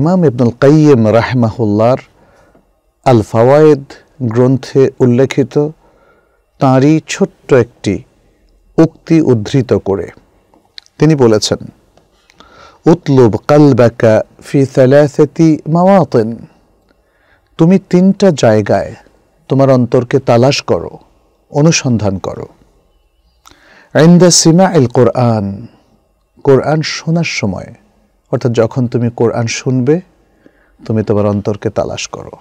ইমাম ইবনুল কাইম রাহমাহুল্লার আল ফাওয়ায়েদ গ্রন্থে উল্লেখিত তাঁরই ছোট্ট একটি উক্তি উদ্ধৃত করে তিনি বলেছেন উতলুব কালবাকা ফি সালাসাতি মাওয়াতিন তুমি তিনটা জায়গায় তোমার অন্তরকে তালাশ করো অনুসন্ধান করো দ্য সিমা এল কোরআন কোরআন শোনার সময় অর্থাৎ যখন তুমি কোরআন শুনবে তুমি তোমার অন্তরকে তালাশ করো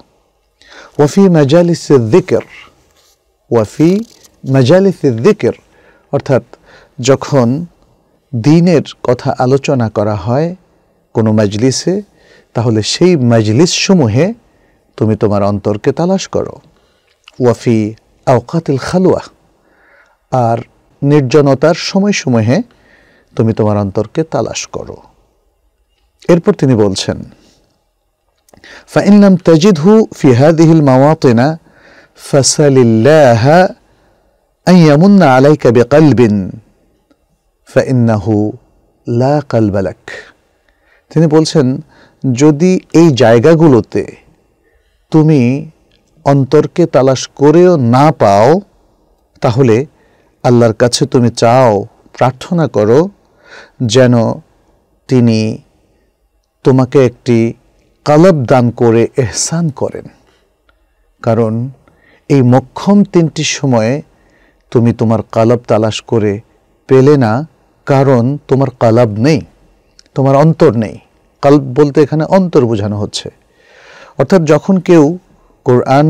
ওয়াফি মাজালিস দিকের ওয়াফি মাজালিস দিকের অর্থাৎ যখন দিনের কথা আলোচনা করা হয় কোনো মাজলিসে তাহলে সেই মাজলিস সমূহে তুমি তোমার অন্তরকে তালাশ করো ওয়াফি আওকাতিল খালুয়া আর নির্জনতার সময়সমূহে তুমি তোমার অন্তরকে তালাশ করো এরপর তিনি বলছেন ফাইনলাম তাজিদহু ফি হাদিহিল মাওয়াতিনা ফাসালিল্লাহ আইয়ামুন্না আলাইকা বিকলবিন ফাইন্নাহু লা কালবালাক তিনি বলছেন যদি এই জায়গাগুলোতে তুমি অন্তরকে তালাশ করেও না পাও তাহলে আল্লাহর কাছে তুমি চাও প্রার্থনা করো যেন তিনি তোমাকে একটি কালব দান করে এহসান করেন কারণ এই মক্ষম তিনটি সময়ে তুমি তোমার কালব তালাশ করে পেলে না কারণ তোমার কালব নেই তোমার অন্তর নেই কালব বলতে এখানে অন্তর বোঝানো হচ্ছে অর্থাৎ যখন কেউ কোরআন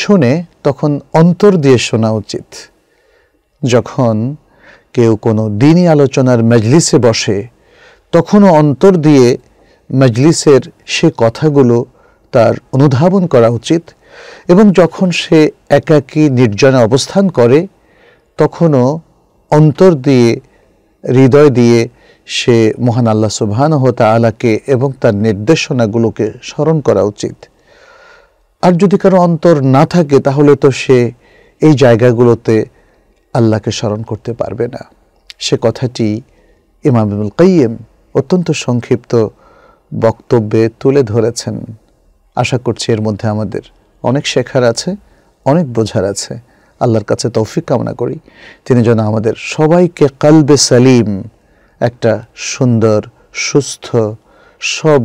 শোনে তখন অন্তর দিয়ে শোনা উচিত যখন কেউ কোনো দিনই আলোচনার মেজলিসে বসে তখনও অন্তর দিয়ে মজলিসের সে কথাগুলো তার অনুধাবন করা উচিত এবং যখন সে একাকী নির্জনে অবস্থান করে তখনও অন্তর দিয়ে হৃদয় দিয়ে সে মহান আল্লাহ সুবাহানহ আলাকে এবং তার নির্দেশনাগুলোকে স্মরণ করা উচিত আর যদি কারো অন্তর না থাকে তাহলে তো সে এই জায়গাগুলোতে আল্লাহকে স্মরণ করতে পারবে না সে কথাটি ইমামুল কাইম অত্যন্ত সংক্ষিপ্ত বক্তব্যে তুলে ধরেছেন আশা করছি এর মধ্যে আমাদের অনেক শেখার আছে অনেক বোঝার আছে আল্লাহর কাছে তৌফিক কামনা করি তিনি যেন আমাদের সবাইকে কালবে সালিম একটা সুন্দর সুস্থ সব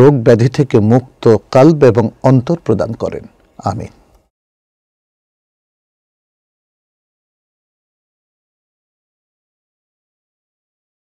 রোগ ব্যাধি থেকে মুক্ত কাল্প এবং অন্তর প্রদান করেন আমিন